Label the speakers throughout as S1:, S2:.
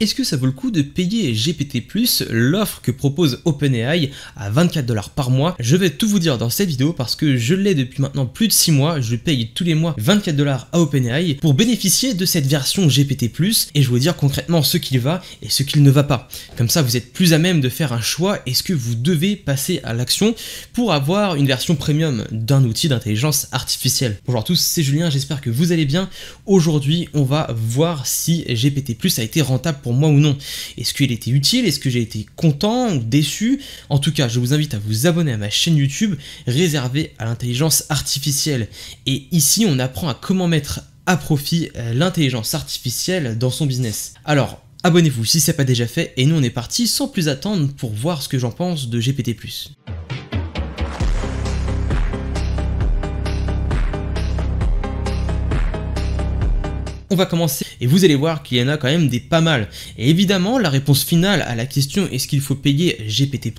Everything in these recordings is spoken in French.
S1: Est-ce que ça vaut le coup de payer GPT+, l'offre que propose OpenAI à 24$ par mois Je vais tout vous dire dans cette vidéo parce que je l'ai depuis maintenant plus de 6 mois, je paye tous les mois 24$ à OpenAI pour bénéficier de cette version GPT+, et je vais vous dire concrètement ce qu'il va et ce qu'il ne va pas. Comme ça, vous êtes plus à même de faire un choix est ce que vous devez passer à l'action pour avoir une version premium d'un outil d'intelligence artificielle. Bonjour à tous, c'est Julien, j'espère que vous allez bien. Aujourd'hui, on va voir si GPT+, a été rentable pour moi ou non. Est-ce qu'il était utile Est-ce que j'ai été content ou déçu En tout cas, je vous invite à vous abonner à ma chaîne YouTube réservée à l'intelligence artificielle. Et ici, on apprend à comment mettre à profit euh, l'intelligence artificielle dans son business. Alors, abonnez-vous si ce n'est pas déjà fait, et nous on est parti sans plus attendre pour voir ce que j'en pense de GPT+. On va commencer et vous allez voir qu'il y en a quand même des pas mal. Et évidemment, la réponse finale à la question est-ce qu'il faut payer GPT+,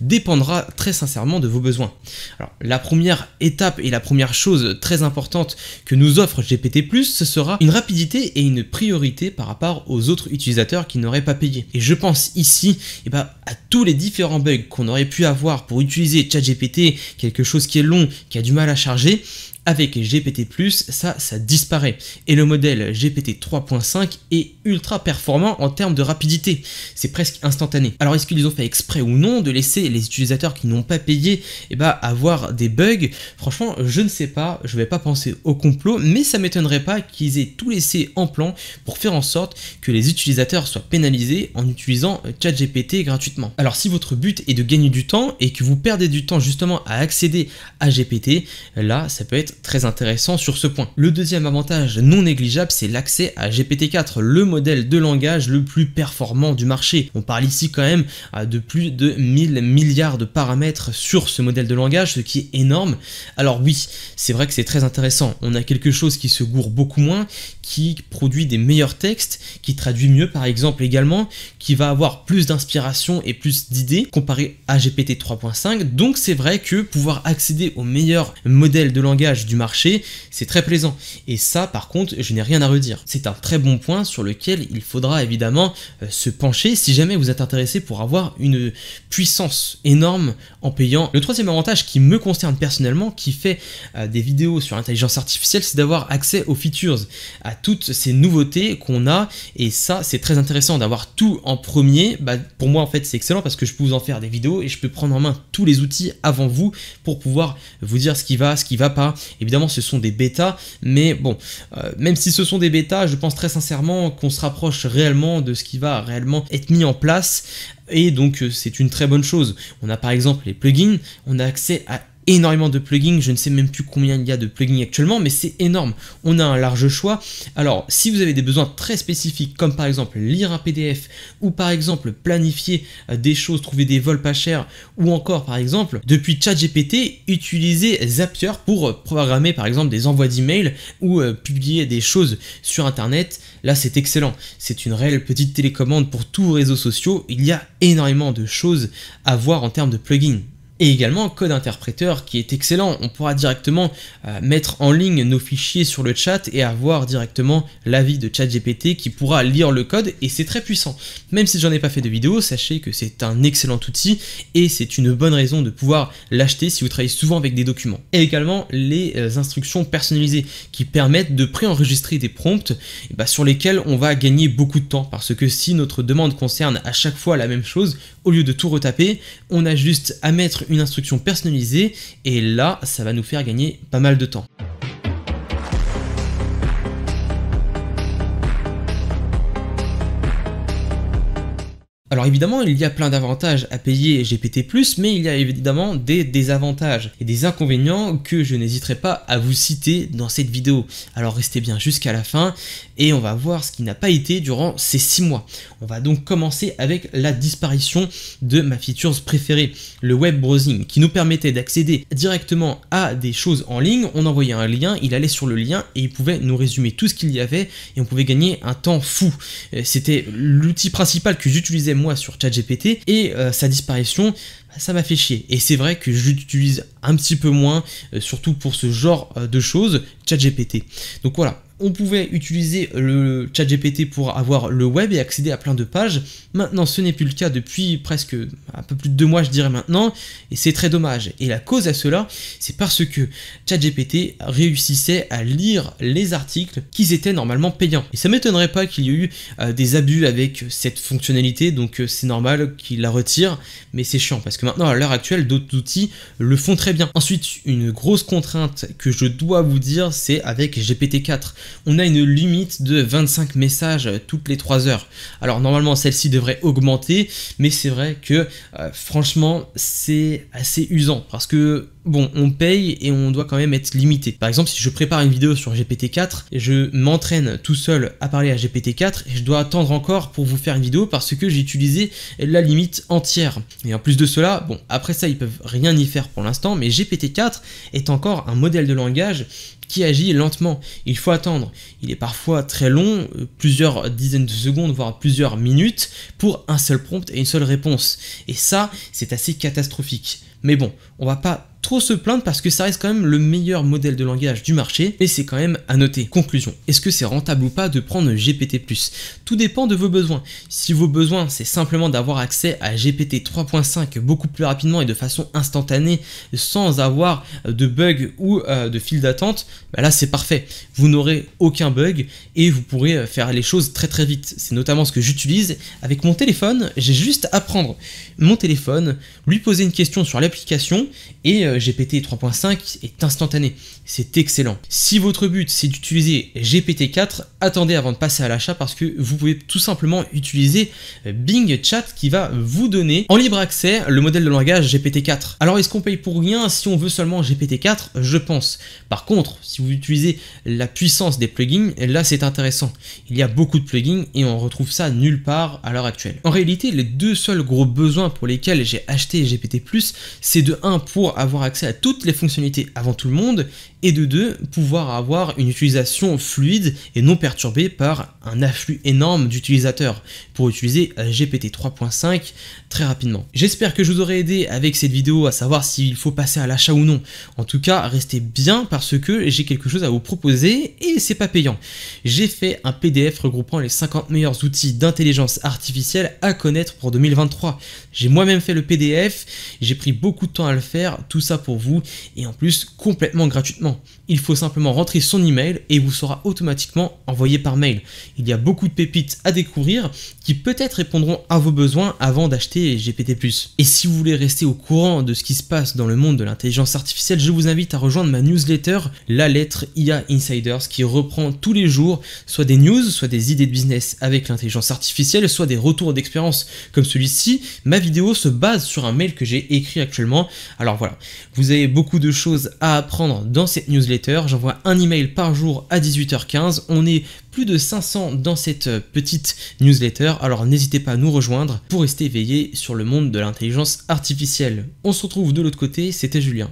S1: dépendra très sincèrement de vos besoins. Alors, la première étape et la première chose très importante que nous offre GPT+, ce sera une rapidité et une priorité par rapport aux autres utilisateurs qui n'auraient pas payé. Et je pense ici eh ben, à tous les différents bugs qu'on aurait pu avoir pour utiliser ChatGPT, quelque chose qui est long, qui a du mal à charger, avec GPT+, ça, ça disparaît. Et le modèle GPT 3.5 est ultra performant en termes de rapidité. C'est presque instantané. Alors est-ce qu'ils ont fait exprès ou non de laisser les utilisateurs qui n'ont pas payé eh ben, avoir des bugs Franchement, je ne sais pas, je ne vais pas penser au complot, mais ça m'étonnerait pas qu'ils aient tout laissé en plan pour faire en sorte que les utilisateurs soient pénalisés en utilisant ChatGPT gratuitement. Alors si votre but est de gagner du temps et que vous perdez du temps justement à accéder à GPT, là ça peut être très intéressant sur ce point. Le deuxième avantage non négligeable, c'est l'accès à GPT-4, le modèle de langage le plus performant du marché. On parle ici quand même de plus de 1000 milliards de paramètres sur ce modèle de langage, ce qui est énorme. Alors oui, c'est vrai que c'est très intéressant. On a quelque chose qui se gourre beaucoup moins, qui produit des meilleurs textes, qui traduit mieux par exemple également, qui va avoir plus d'inspiration et plus d'idées comparé à GPT 3.5. Donc c'est vrai que pouvoir accéder au meilleur modèle de langage du marché, c'est très plaisant. Et ça, par contre, je n'ai rien à redire. C'est un très bon point sur lequel il faudra évidemment euh, se pencher si jamais vous êtes intéressé pour avoir une puissance énorme en payant. Le troisième avantage qui me concerne personnellement, qui fait euh, des vidéos sur l'intelligence artificielle, c'est d'avoir accès aux features, à toutes ces nouveautés qu'on a. Et ça, c'est très intéressant d'avoir tout en premier. Bah, pour moi, en fait, c'est excellent parce que je peux vous en faire des vidéos et je peux prendre en main tous les outils avant vous pour pouvoir vous dire ce qui va, ce qui va pas, Évidemment, ce sont des bêtas, mais bon, euh, même si ce sont des bêtas, je pense très sincèrement qu'on se rapproche réellement de ce qui va réellement être mis en place et donc euh, c'est une très bonne chose. On a par exemple les plugins, on a accès à énormément de plugins, je ne sais même plus combien il y a de plugins actuellement, mais c'est énorme. On a un large choix. Alors, si vous avez des besoins très spécifiques, comme par exemple lire un PDF, ou par exemple planifier euh, des choses, trouver des vols pas chers, ou encore par exemple, depuis ChatGPT, utiliser Zapier pour euh, programmer par exemple des envois d'emails ou euh, publier des choses sur Internet, là c'est excellent. C'est une réelle petite télécommande pour tous réseaux sociaux. Il y a énormément de choses à voir en termes de plugins et également code interpréteur qui est excellent. On pourra directement euh, mettre en ligne nos fichiers sur le chat et avoir directement l'avis de ChatGPT qui pourra lire le code et c'est très puissant. Même si j'en ai pas fait de vidéo, sachez que c'est un excellent outil et c'est une bonne raison de pouvoir l'acheter si vous travaillez souvent avec des documents. Et également les euh, instructions personnalisées qui permettent de préenregistrer des prompts eh ben, sur lesquels on va gagner beaucoup de temps parce que si notre demande concerne à chaque fois la même chose, au lieu de tout retaper, on a juste à mettre une instruction personnalisée et là ça va nous faire gagner pas mal de temps. Alors évidemment, il y a plein d'avantages à payer GPT+, mais il y a évidemment des désavantages et des inconvénients que je n'hésiterai pas à vous citer dans cette vidéo. Alors restez bien jusqu'à la fin et on va voir ce qui n'a pas été durant ces 6 mois. On va donc commencer avec la disparition de ma feature préférée, le web browsing, qui nous permettait d'accéder directement à des choses en ligne. On envoyait un lien, il allait sur le lien et il pouvait nous résumer tout ce qu'il y avait et on pouvait gagner un temps fou. Euh, c'était l'outil principal que j'utilisais sur sur ChatGPT et euh, sa disparition ça m'a fait chier. Et c'est vrai que j'utilise un petit peu moins, euh, surtout pour ce genre euh, de choses, ChatGPT. Donc voilà, on pouvait utiliser le ChatGPT pour avoir le web et accéder à plein de pages. Maintenant, ce n'est plus le cas depuis presque un peu plus de deux mois, je dirais maintenant, et c'est très dommage. Et la cause à cela, c'est parce que ChatGPT réussissait à lire les articles qui étaient normalement payants. Et ça m'étonnerait pas qu'il y ait eu euh, des abus avec cette fonctionnalité, donc euh, c'est normal qu'il la retire, mais c'est chiant parce que maintenant, à l'heure actuelle, d'autres outils le font très bien. Ensuite, une grosse contrainte que je dois vous dire, c'est avec GPT-4 on a une limite de 25 messages euh, toutes les 3 heures. Alors normalement celle-ci devrait augmenter, mais c'est vrai que euh, franchement c'est assez usant parce que bon, on paye et on doit quand même être limité. Par exemple, si je prépare une vidéo sur GPT-4 je m'entraîne tout seul à parler à GPT-4 et je dois attendre encore pour vous faire une vidéo parce que j'ai utilisé la limite entière. Et en plus de cela, bon, après ça, ils peuvent rien y faire pour l'instant, mais GPT-4 est encore un modèle de langage qui agit lentement. Il faut attendre. Il est parfois très long, euh, plusieurs dizaines de secondes, voire plusieurs minutes, pour un seul prompt et une seule réponse. Et ça, c'est assez catastrophique. Mais bon, on va pas trop se plaindre parce que ça reste quand même le meilleur modèle de langage du marché mais c'est quand même à noter. Conclusion, est-ce que c'est rentable ou pas de prendre GPT+. Tout dépend de vos besoins. Si vos besoins c'est simplement d'avoir accès à GPT 3.5 beaucoup plus rapidement et de façon instantanée sans avoir de bugs ou euh, de fil d'attente, bah là c'est parfait. Vous n'aurez aucun bug et vous pourrez euh, faire les choses très très vite. C'est notamment ce que j'utilise avec mon téléphone. J'ai juste à prendre mon téléphone, lui poser une question sur les et euh, GPT 3.5 est instantané. C'est excellent. Si votre but c'est d'utiliser GPT 4, attendez avant de passer à l'achat parce que vous pouvez tout simplement utiliser euh, Bing Chat qui va vous donner en libre accès le modèle de langage GPT 4. Alors est-ce qu'on paye pour rien si on veut seulement GPT 4 Je pense. Par contre, si vous utilisez la puissance des plugins, là c'est intéressant. Il y a beaucoup de plugins et on retrouve ça nulle part à l'heure actuelle. En réalité, les deux seuls gros besoins pour lesquels j'ai acheté GPT, c'est de 1 pour avoir accès à toutes les fonctionnalités avant tout le monde, et de 2 pouvoir avoir une utilisation fluide et non perturbée par un afflux énorme d'utilisateurs pour utiliser euh, GPT 3.5 très rapidement. J'espère que je vous aurai aidé avec cette vidéo à savoir s'il faut passer à l'achat ou non. En tout cas, restez bien parce que j'ai quelque chose à vous proposer et c'est pas payant. J'ai fait un PDF regroupant les 50 meilleurs outils d'intelligence artificielle à connaître pour 2023. J'ai moi-même fait le PDF, j'ai pris beaucoup de temps à le faire, tout ça pour vous et en plus complètement gratuitement. Il faut simplement rentrer son email et vous sera automatiquement envoyé par mail. Il y a beaucoup de pépites à découvrir qui peut-être répondront à vos besoins avant d'acheter et plus Et si vous voulez rester au courant de ce qui se passe dans le monde de l'intelligence artificielle, je vous invite à rejoindre ma newsletter, la lettre IA Insiders, qui reprend tous les jours soit des news, soit des idées de business avec l'intelligence artificielle, soit des retours d'expérience comme celui-ci. Ma vidéo se base sur un mail que j'ai écrit actuellement. Alors voilà, vous avez beaucoup de choses à apprendre dans cette newsletter. J'envoie un email par jour à 18h15. On est plus de 500 dans cette euh, petite newsletter, alors n'hésitez pas à nous rejoindre pour rester veillé sur le monde de l'intelligence artificielle. On se retrouve de l'autre côté, c'était Julien.